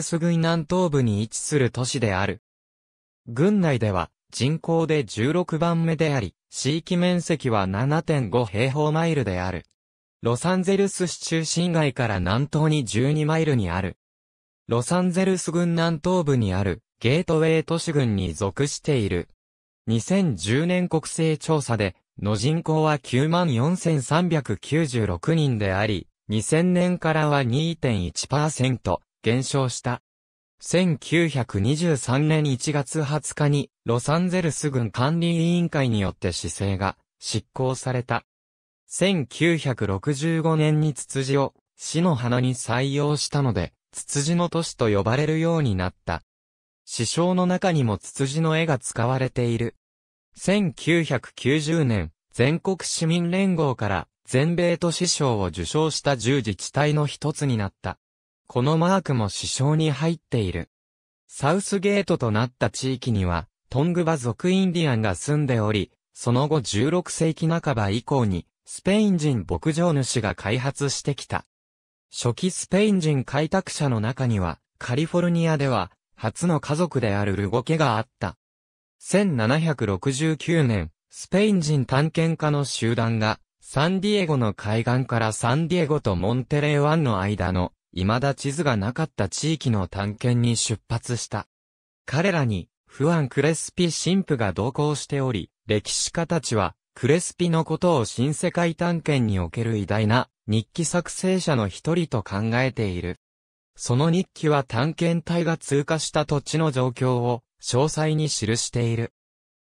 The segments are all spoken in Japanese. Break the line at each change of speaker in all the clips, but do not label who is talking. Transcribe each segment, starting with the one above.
ス軍南東部に位置する都市である。軍内では人口で16番目であり、地域面積は7.5平方マイルである。ロサンゼルス市中心街から南東に12マイルにある。ロサンゼルス軍南東部にあるゲートウェイ都市群に属している。2010年国勢調査で、の人口は94,396人であり、2000年からは2.1%、減少した。1923年1月20日に、ロサンゼルス軍管理委員会によって市政が執行された。1965年にツツジを、市の花に採用したので、ツツジの都市と呼ばれるようになった。市章の中にもツツジの絵が使われている。1990年、全国市民連合から全米都市賞を受賞した十自治体の一つになった。このマークも支障に入っている。サウスゲートとなった地域には、トングバ族インディアンが住んでおり、その後16世紀半ば以降に、スペイン人牧場主が開発してきた。初期スペイン人開拓者の中には、カリフォルニアでは、初の家族であるルゴ家があった。1769年、スペイン人探検家の集団が、サンディエゴの海岸からサンディエゴとモンテレー湾の間の未だ地図がなかった地域の探検に出発した。彼らに、フアン・クレスピ神父が同行しており、歴史家たちは、クレスピのことを新世界探検における偉大な日記作成者の一人と考えている。その日記は探検隊が通過した土地の状況を詳細に記している。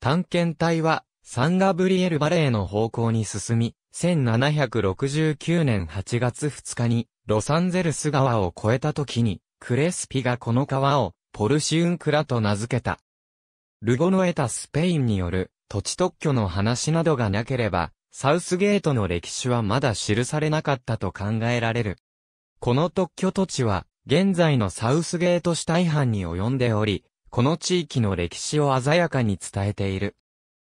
探検隊はサンガブリエルバレーの方向に進み、1769年8月2日にロサンゼルス川を越えた時に、クレスピがこの川を、ポルシウンクラと名付けた。ルゴノエタスペインによる土地特許の話などがなければ、サウスゲートの歴史はまだ記されなかったと考えられる。この特許土地は、現在のサウスゲート市大半に及んでおり、この地域の歴史を鮮やかに伝えている。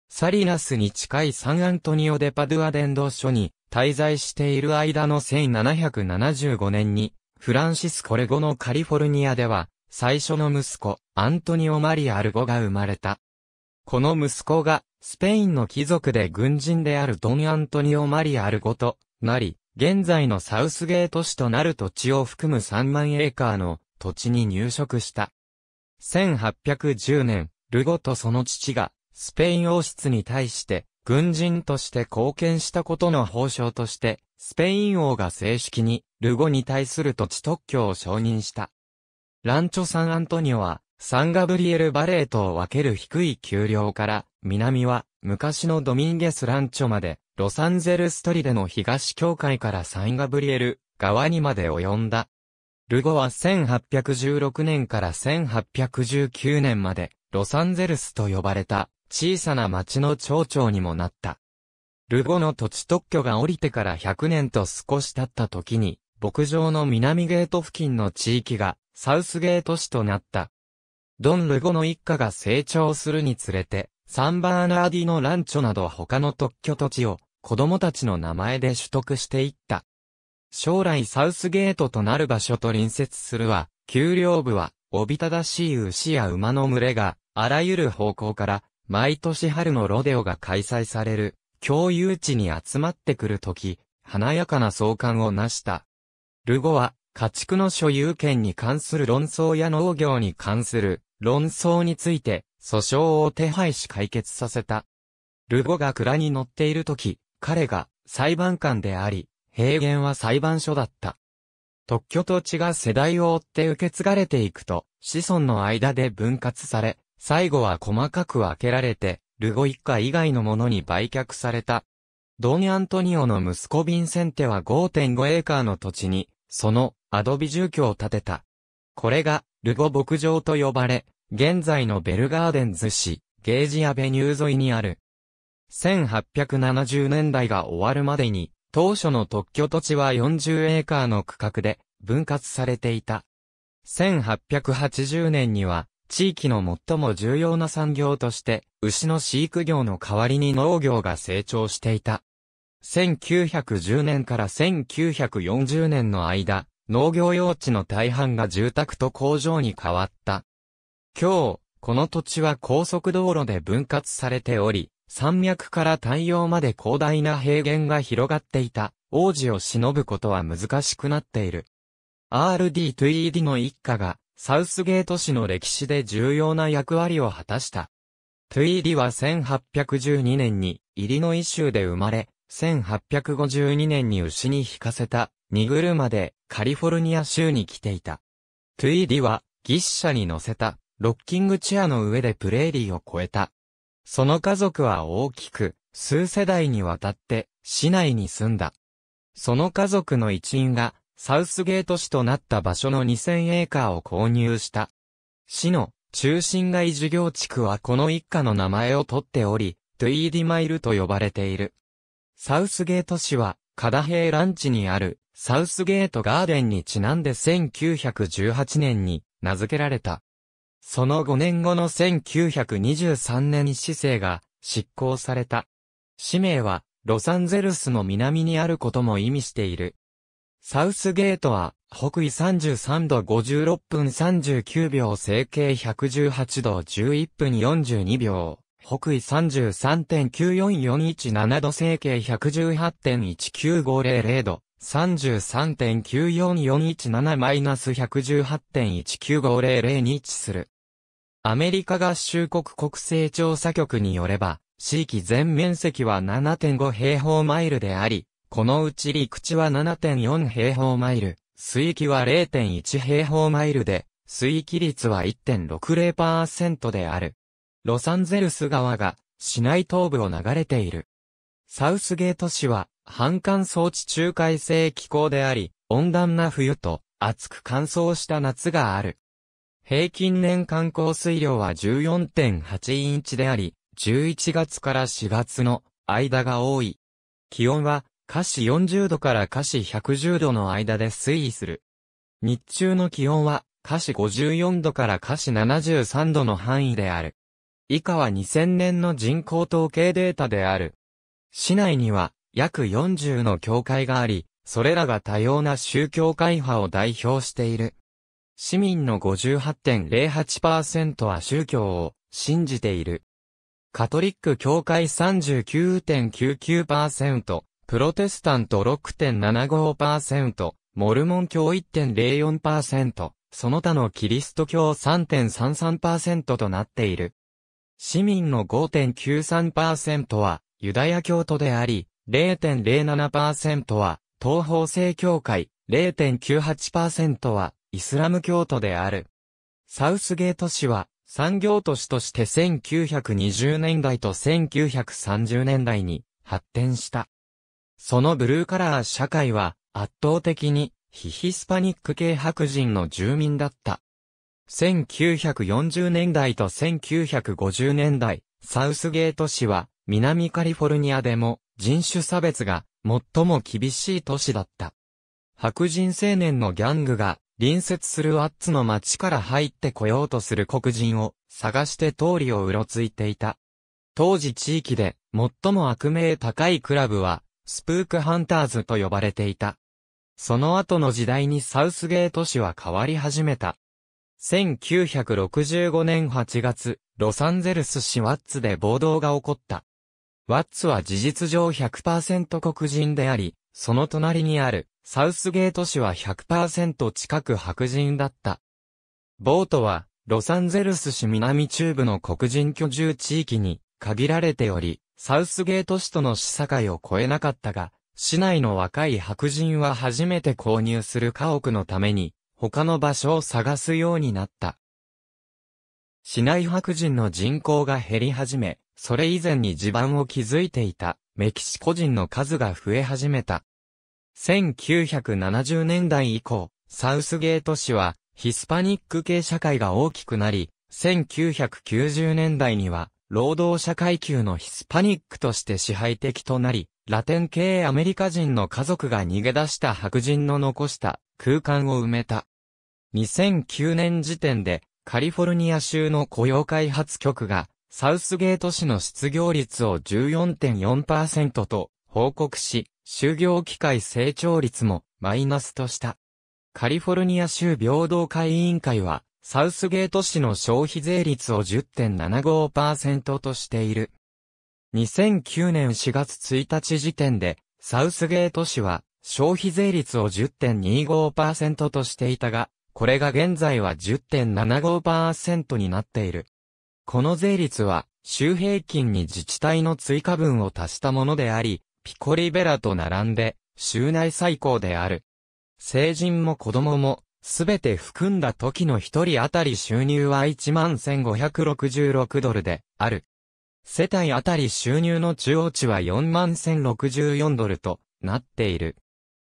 サリナスに近いサンアントニオ・デ・パドゥア伝道所に、滞在している間の1775年に、フランシス・コレゴのカリフォルニアでは、最初の息子、アントニオ・マリア・アルゴが生まれた。この息子が、スペインの貴族で軍人であるドン・アントニオ・マリア・アルゴとなり、現在のサウスゲート市となる土地を含む3万エーカーの土地に入植した。1810年、ルゴとその父が、スペイン王室に対して、軍人として貢献したことの報奨として、スペイン王が正式に、ルゴに対する土地特許を承認した。ランチョ・サン・アントニオは、サンガブリエル・バレートを分ける低い丘陵から、南は、昔のドミンゲス・ランチョまで、ロサンゼルストリでの東境界からサンガブリエル、側にまで及んだ。ルゴは1816年から1819年まで、ロサンゼルスと呼ばれた、小さな町の町長にもなった。ルゴの土地特許が降りてから100年と少し経った時に、牧場の南ゲート付近の地域がサウスゲート市となった。ドン・ルゴの一家が成長するにつれて、サンバーナーディのランチョなど他の特許土地を子供たちの名前で取得していった。将来サウスゲートとなる場所と隣接するは、丘陵部は、おびただしい牛や馬の群れが、あらゆる方向から毎年春のロデオが開催される、共有地に集まってくるとき、華やかな相関を成した。ルゴは、家畜の所有権に関する論争や農業に関する論争について、訴訟を手配し解決させた。ルゴが蔵に乗っているとき、彼が裁判官であり、平原は裁判所だった。特許と地が世代を追って受け継がれていくと、子孫の間で分割され、最後は細かく分けられて、ルゴ一家以外のものに売却された。ドン・アントニオの息子ヴィンセンテは5.5エーカーの土地に、そのアドビ住居を建てた。これが、ルゴ牧場と呼ばれ、現在のベルガーデンズ市、ゲージアベニュー沿いにある。1870年代が終わるまでに、当初の特許土地は40エーカーの区画で分割されていた。1880年には地域の最も重要な産業として、牛の飼育業の代わりに農業が成長していた。1910年から1940年の間、農業用地の大半が住宅と工場に変わった。今日、この土地は高速道路で分割されており、山脈から太陽まで広大な平原が広がっていた、王子を忍ぶことは難しくなっている。R.D. トゥイーディの一家が、サウスゲート市の歴史で重要な役割を果たした。トゥイーリは1812年にイリノイ州で生まれ、1852年に牛に引かせた荷車でカリフォルニア州に来ていた。トゥイーリは牛車に乗せたロッキングチェアの上でプレーリーを越えた。その家族は大きく数世代にわたって市内に住んだ。その家族の一員がサウスゲート市となった場所の2000エーカーを購入した。市の中心街事業地区はこの一家の名前を取っており、トゥイーディマイルと呼ばれている。サウスゲート市は、カダヘイランチにある、サウスゲートガーデンにちなんで1918年に名付けられた。その5年後の1923年に市政が執行された。市名は、ロサンゼルスの南にあることも意味している。サウスゲートは、北緯33度56分39秒整形118度11分42秒。北緯33.94417度整形118.19500度。33.94417-118.19500に位置する。アメリカ合衆国国勢調査局によれば、地域全面積は7.5平方マイルであり、このうち陸地は7.4平方マイル、水域は0.1平方マイルで、水域率は1.60%である。ロサンゼルス川が市内東部を流れている。サウスゲート市は、半乾燥地中海性気候であり、温暖な冬と暑く乾燥した夏がある。平均年間降水量は14.8インチであり、11月から4月の間が多い。気温は華氏40度から華氏110度の間で推移する。日中の気温は、華氏54度から華氏73度の範囲である。以下は2000年の人口統計データである。市内には、約40の教会があり、それらが多様な宗教会派を代表している。市民の58.08%は宗教を信じている。カトリック教会39.99%、プロテスタント6.75%、モルモン教1.04%、その他のキリスト教3.33%となっている。市民の5.93%はユダヤ教徒であり、0.07%は東方正教会、0.98%はイスラム教徒である。サウスゲート市は産業都市として1920年代と1930年代に発展した。そのブルーカラー社会は圧倒的に非ヒスパニック系白人の住民だった。1940年代と1950年代、サウスゲート市は南カリフォルニアでも人種差別が最も厳しい都市だった。白人青年のギャングが隣接するワッツの町から入ってこようとする黒人を探して通りをうろついていた。当時地域で最も悪名高いクラブはスプークハンターズと呼ばれていた。その後の時代にサウスゲート市は変わり始めた。1965年8月、ロサンゼルス市ワッツで暴動が起こった。ワッツは事実上100%黒人であり、その隣にあるサウスゲート市は100%近く白人だった。ボートはロサンゼルス市南中部の黒人居住地域に限られており、サウスゲート市との市境を越えなかったが、市内の若い白人は初めて購入する家屋のために、他の場所を探すようになった。市内白人の人口が減り始め、それ以前に地盤を築いていたメキシコ人の数が増え始めた。1970年代以降、サウスゲート市はヒスパニック系社会が大きくなり、1990年代には労働者階級のヒスパニックとして支配的となり、ラテン系アメリカ人の家族が逃げ出した白人の残した空間を埋めた。2009年時点でカリフォルニア州の雇用開発局がサウスゲート市の失業率を14.4%と報告し、就業機会成長率もマイナスとした。カリフォルニア州平等会委員会はサウスゲート市の消費税率を10.75%としている。2009年4月1日時点で、サウスゲート市は消費税率を10.25%としていたが、これが現在は10.75%になっている。この税率は、州平均に自治体の追加分を足したものであり、ピコリベラと並んで、州内最高である。成人も子供もすべて含んだ時の一人当たり収入は11,566ドルである。世帯当たり収入の中央値は41,064ドルとなっている。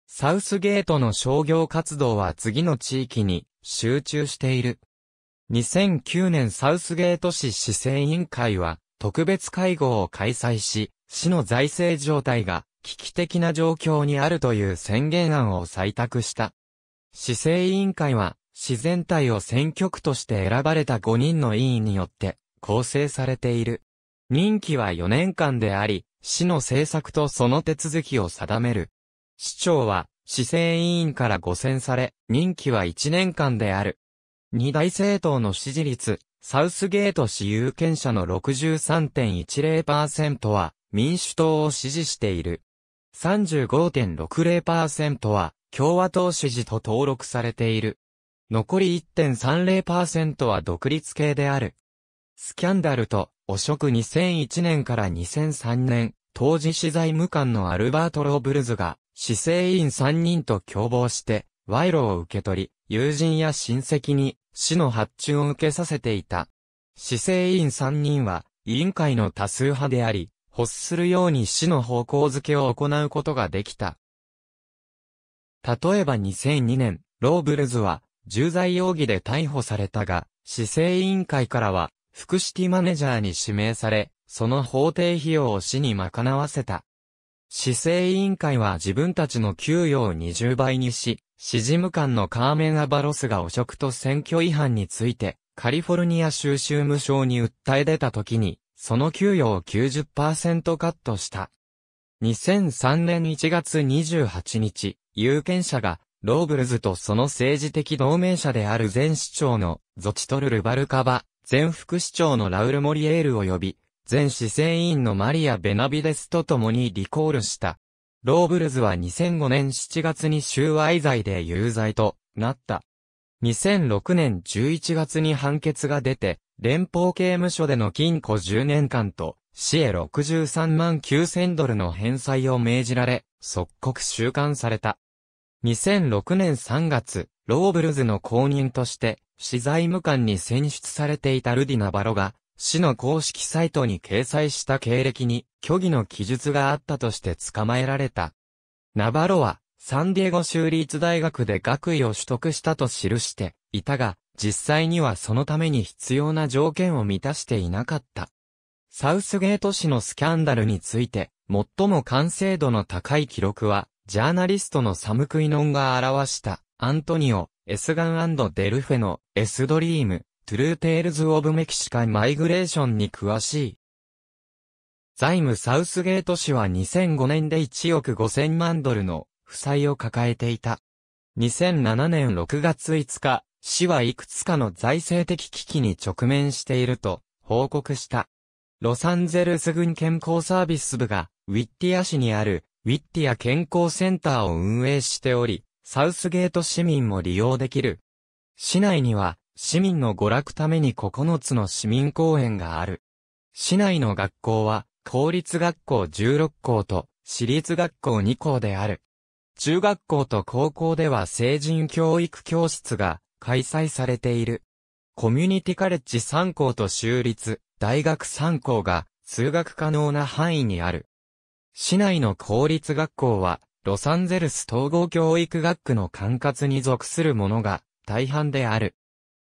サウスゲートの商業活動は次の地域に集中している。2009年サウスゲート市市政委員会は特別会合を開催し、市の財政状態が危機的な状況にあるという宣言案を採択した。市政委員会は、市全体を選挙区として選ばれた5人の委員によって構成されている。任期は4年間であり、市の政策とその手続きを定める。市長は、市政委員から5選され、任期は1年間である。二大政党の支持率、サウスゲート市有権者の63.10%は、民主党を支持している。35.60%は、共和党支持と登録されている。残り1.30%は独立系である。スキャンダルと、汚職2001年から2003年、当時資材務官のアルバート・ローブルズが、市政委員3人と共謀して、賄賂を受け取り、友人や親戚に、市の発注を受けさせていた。市政委員3人は、委員会の多数派であり、欲するように市の方向づけを行うことができた。例えば2002年、ローブルズは、重罪容疑で逮捕されたが、市政委員会からは、副シティマネジャーに指名され、その法定費用を市に賄わせた。市政委員会は自分たちの給与を20倍にし、市事務官のカーメン・アバロスが汚職と選挙違反について、カリフォルニア州州務省に訴え出た時に、その給与を90%カットした。2003年1月28日、有権者が、ローブルズとその政治的同盟者である前市長のゾチトル・ルバルカバ、前副市長のラウル・モリエールを呼び、前市政委員のマリア・ベナビデスと共にリコールした。ローブルズは2005年7月に収賄罪で有罪となった。2006年11月に判決が出て、連邦刑務所での禁錮10年間と市へ63万9000ドルの返済を命じられ、即刻収監された。2006年3月、ローブルズの公認として、資財務官に選出されていたルディ・ナバロが、市の公式サイトに掲載した経歴に虚偽の記述があったとして捕まえられた。ナバロは、サンディエゴ州立大学で学位を取得したと記していたが、実際にはそのために必要な条件を満たしていなかった。サウスゲート氏のスキャンダルについて、最も完成度の高い記録は、ジャーナリストのサム・クイノンが表した、アントニオ、エスガンデルフェの、エスドリーム、トゥルーテールズ・オブ・メキシカン・マイグレーションに詳しい。財務サウスゲート氏は2005年で1億5000万ドルの負債を抱えていた。2007年6月5日、市はいくつかの財政的危機に直面していると報告した。ロサンゼルス郡健康サービス部が、ウィッティア市にある、ウィッティア健康センターを運営しており、サウスゲート市民も利用できる。市内には、市民の娯楽ために9つの市民公園がある。市内の学校は、公立学校16校と、私立学校2校である。中学校と高校では成人教育教室が開催されている。コミュニティカレッジ3校と州立、大学3校が通学可能な範囲にある。市内の公立学校は、ロサンゼルス統合教育学区の管轄に属するものが大半である。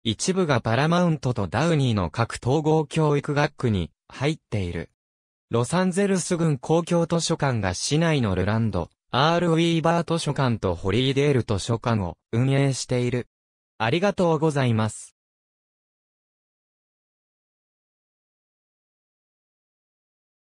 一部がパラマウントとダウニーの各統合教育学区に入っている。ロサンゼルス郡公共図書館が市内のルランド、R. ウィーバー図書館とホリーデール図書館を運営している。ありがとうございます。